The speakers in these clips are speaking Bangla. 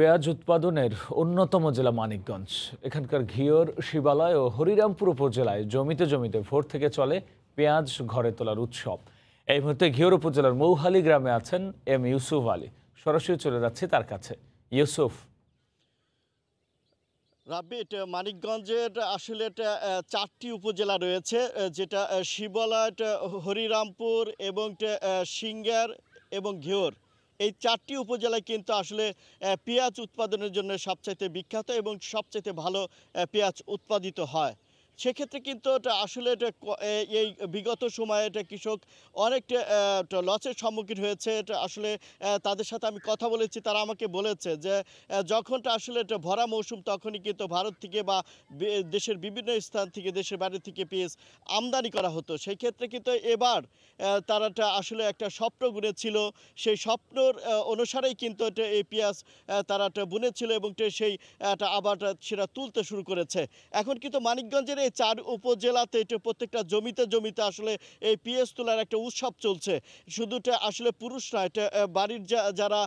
পেঁয়াজ উৎপাদনের অন্যতম জেলা মানিকগঞ্জ এখানকার ঘিওর শিবালয় ও হরিরামপুর উপজেলায় জমিতে জমিতে ভোর থেকে চলে পেঁয়াজ ঘরে তোলার উৎসব এই মুহূর্তে ঘিওর উপজেলার মৌহালি গ্রামে আছেন এম ইউসুফ আলী সরাসরি চলে যাচ্ছে তার কাছে ইউসুফ রাব্বিট মানিকগঞ্জের আসলে চারটি উপজেলা রয়েছে যেটা শিবলাট হরিরামপুর এবং সিঙ্গার এবং ঘিওর এই চারটি উপজেলায় কিন্তু আসলে পেঁয়াজ উৎপাদনের জন্য সবচাইতে বিখ্যাত এবং সবচাইতে ভালো পেঁয়াজ উৎপাদিত হয় সেক্ষেত্রে কিন্তু এটা আসলে এটা এই বিগত সময়ে এটা কৃষক অনেকটা লসের সম্মুখীন হয়েছে এটা আসলে তাদের সাথে আমি কথা বলেছি তারা আমাকে বলেছে যে যখনটা আসলে এটা ভরা মৌসুম তখনই কিন্তু ভারত থেকে বা দেশের বিভিন্ন স্থান থেকে দেশের বাইরে থেকে পেয়েস আমদানি করা হতো সেই ক্ষেত্রে কিন্তু এবার তারাটা আসলে একটা স্বপ্ন গুনেছিল সেই স্বপ্নর অনুসারেই কিন্তু এটা এই পেঁয়াজ তারাটা বুনেছিল এবং সেই আবার সেটা তুলতে শুরু করেছে এখন কিন্তু মানিকগঞ্জের এই চার উপজেলাতে এটা প্রত্যেকটা জমিতে জমিতে আসলে এই পিএস তোলার একটা উৎসব চলছে শুধুটা আসলে পুরুষ না এটা বাড়ির যারা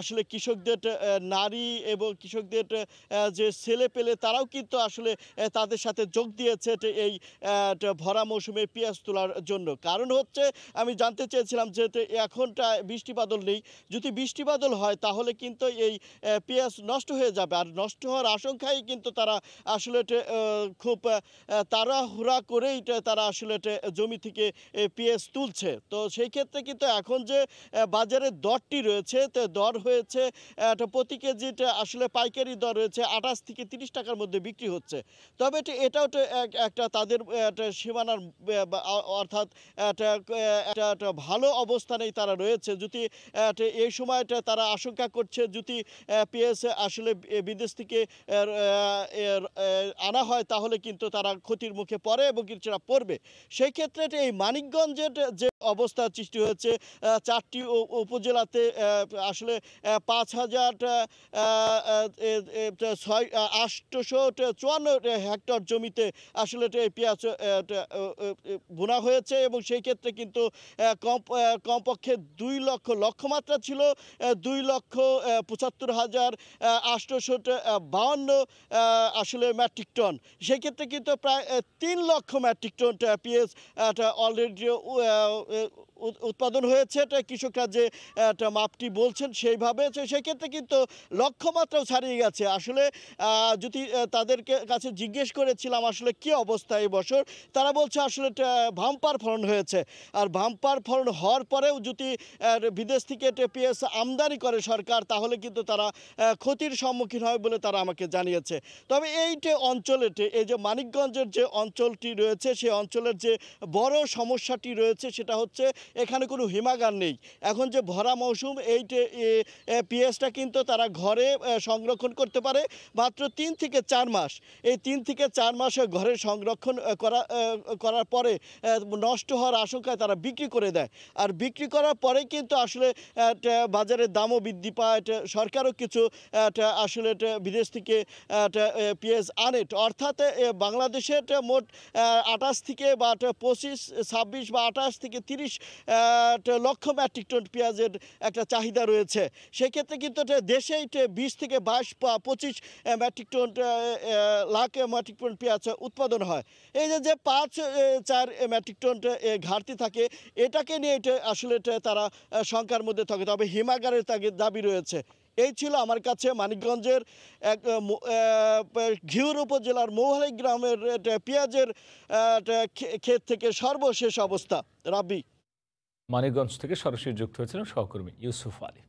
আসলে কৃষকদের নারী এবং কৃষকদের যে ছেলে পেলে তারাও কিন্তু আসলে তাদের সাথে যোগ দিয়েছে এই ভরা মৌসুমে পেঁয়াজ তোলার জন্য কারণ হচ্ছে আমি জানতে চেয়েছিলাম যে এখনটা বাদল নেই যদি বাদল হয় তাহলে কিন্তু এই পেঁয়াজ নষ্ট হয়ে যাবে আর নষ্ট হওয়ার আশঙ্কায় কিন্তু তারা আসলে খুব তারা হুরা করেই তারা আসলে জমি থেকে পেঁয়াজ তুলছে তো সেই ক্ষেত্রে কিন্তু এখন যে বাজারের দরটি রয়েছে তো দর হয়েছে প্রতি কেজিটা আসলে পাইকারি দর রয়েছে আঠাশ থেকে তিরিশ টাকার মধ্যে বিক্রি হচ্ছে তবে এটাও তো একটা তাদের সীমানার অর্থাৎ একটা ভালো অবস্থানেই তারা রয়েছে যদি এই সময়টা তারা আশঙ্কা করছে যদি পেঁয়াজ আসলে বিদেশ থেকে আনা হয় তাহলে কিন্তু তারা ক্ষতির মুখে পড়ে এবং কিছুটা পড়বে সেই ক্ষেত্রে এই মানিকগঞ্জের যে অবস্থা সৃষ্টি হয়েছে চারটি উপজেলাতে আসলে পাঁচ হাজার ছয় আটশো চুয়ান্ন হেক্টর জমিতে আসলে পেঁয়াজ বোনা হয়েছে এবং সেই ক্ষেত্রে কিন্তু কম কমপক্ষে দুই লক্ষ লক্ষ্যমাত্রা ছিল দুই লক্ষ পঁচাত্তর হাজার আটশোশো বাউন্ন আসলে মেট্রিক টন সেক্ষেত্রে কিন্তু প্রায় তিন লক্ষ মেট্রিক টন পেঁয়াজ অলরেডি uh, উৎপাদন হয়েছে এটা কৃষকরা যে একটা মাপটি বলছেন সেইভাবে সেক্ষেত্রে কিন্তু লক্ষ্যমাত্রাও ছাড়িয়ে গেছে আসলে যদি তাদেরকে কাছে জিজ্ঞেস করেছিলাম আসলে কি অবস্থা এই বছর তারা বলছে আসলে ভাম্পার ফলন হয়েছে আর ভাম্পার ফলন হওয়ার পরেও যদি বিদেশ থেকে পেঁয়াজ আমদানি করে সরকার তাহলে কিন্তু তারা ক্ষতির সম্মুখীন হয় বলে তারা আমাকে জানিয়েছে তবে এইটে অঞ্চলেতে এই যে মানিকগঞ্জের যে অঞ্চলটি রয়েছে সেই অঞ্চলের যে বড় সমস্যাটি রয়েছে সেটা হচ্ছে এখানে কোনো হিমাগার নেই এখন যে ভরা মৌসুম এই পেঁয়াজটা কিন্তু তারা ঘরে সংরক্ষণ করতে পারে মাত্র তিন থেকে চার মাস এই তিন থেকে চার মাসে ঘরে সংরক্ষণ করা করার পরে নষ্ট হওয়ার আশঙ্কায় তারা বিক্রি করে দেয় আর বিক্রি করার পরে কিন্তু আসলে বাজারে দামও বৃদ্ধি পায় সরকারও কিছু আসলে বিদেশ থেকে পেঁয়াজ আনে অর্থাৎ বাংলাদেশের মোট আটাশ থেকে বা পঁচিশ ছাব্বিশ বা আটাশ থেকে তিরিশ লক্ষ মেট্রিক টন পেঁয়াজের একটা চাহিদা রয়েছে সেক্ষেত্রে কিন্তু দেশেই বিশ থেকে বাইশ পঁচিশ metric ton lakh metric ton পেঁয়াজ উৎপাদন হয় এই যে যে পাঁচ চার মেট্রিক টন ঘাটতি থাকে এটাকে নিয়ে এটা আসলে তারা সংখ্যার মধ্যে থাকে তবে হিমাগারের তাকে দাবি রয়েছে এই ছিল আমার কাছে মানিকগঞ্জের এক ঘিউর উপজেলার মৌহালি গ্রামের পেঁয়াজের ক্ষেত থেকে সর্বশেষ অবস্থা রাবি মানিকগঞ্জ থেকে সরাসরি যুক্ত হয়েছিলেন সহকর্মী ইউসুফ আলী